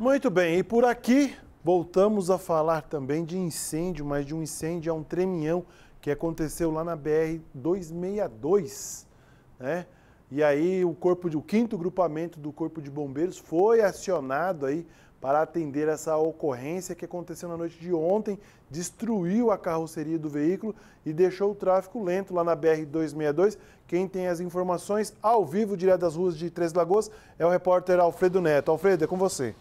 Muito bem, e por aqui voltamos a falar também de incêndio, mas de um incêndio a um treminhão que aconteceu lá na BR 262, né? E aí o corpo de, o quinto grupamento do Corpo de Bombeiros foi acionado aí para atender essa ocorrência que aconteceu na noite de ontem, destruiu a carroceria do veículo e deixou o tráfego lento lá na BR-262. Quem tem as informações ao vivo, direto das ruas de Três Lagoas, é o repórter Alfredo Neto. Alfredo, é com você.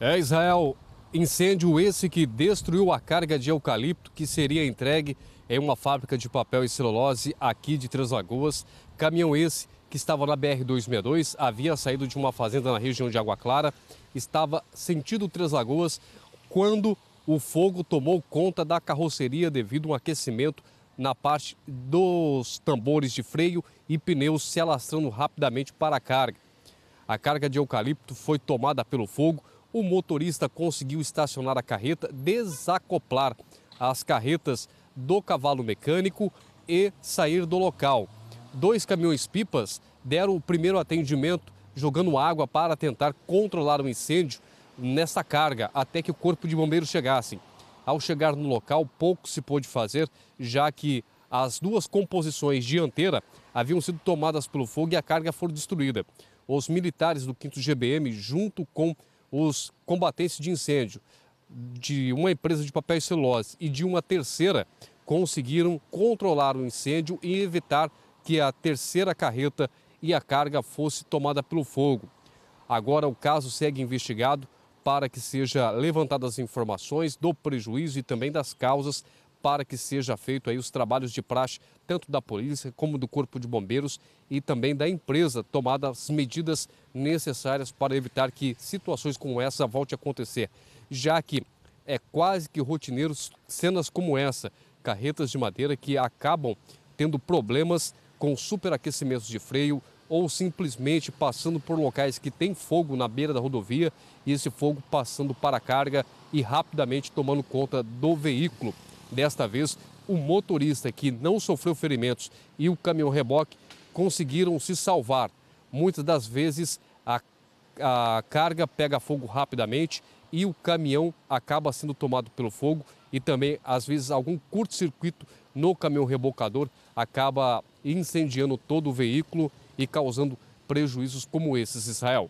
É, Israel, incêndio esse que destruiu a carga de eucalipto que seria entregue em uma fábrica de papel e celulose aqui de Três Lagoas. Caminhão esse que estava na BR-262, havia saído de uma fazenda na região de Água Clara, estava sentido Três Lagoas quando o fogo tomou conta da carroceria devido a um aquecimento na parte dos tambores de freio e pneus se alastrando rapidamente para a carga. A carga de eucalipto foi tomada pelo fogo, o motorista conseguiu estacionar a carreta, desacoplar as carretas do cavalo mecânico e sair do local. Dois caminhões-pipas deram o primeiro atendimento jogando água para tentar controlar o incêndio nessa carga até que o corpo de bombeiros chegasse. Ao chegar no local, pouco se pôde fazer, já que as duas composições dianteira haviam sido tomadas pelo fogo e a carga foi destruída. Os militares do 5 GBM, junto com os combatentes de incêndio de uma empresa de papel e celulose e de uma terceira conseguiram controlar o incêndio e evitar que a terceira carreta e a carga fosse tomada pelo fogo. Agora o caso segue investigado para que seja levantadas informações do prejuízo e também das causas para que seja feito aí os trabalhos de praxe, tanto da polícia como do Corpo de Bombeiros e também da empresa, tomada as medidas necessárias para evitar que situações como essa volte a acontecer, já que é quase que rotineiro cenas como essa, carretas de madeira que acabam tendo problemas com superaquecimentos de freio ou simplesmente passando por locais que tem fogo na beira da rodovia e esse fogo passando para a carga e rapidamente tomando conta do veículo. Desta vez, o motorista que não sofreu ferimentos e o caminhão-reboque conseguiram se salvar. Muitas das vezes a, a carga pega fogo rapidamente e o caminhão acaba sendo tomado pelo fogo e também, às vezes, algum curto-circuito no caminhão rebocador acaba incendiando todo o veículo e causando prejuízos como esses, Israel.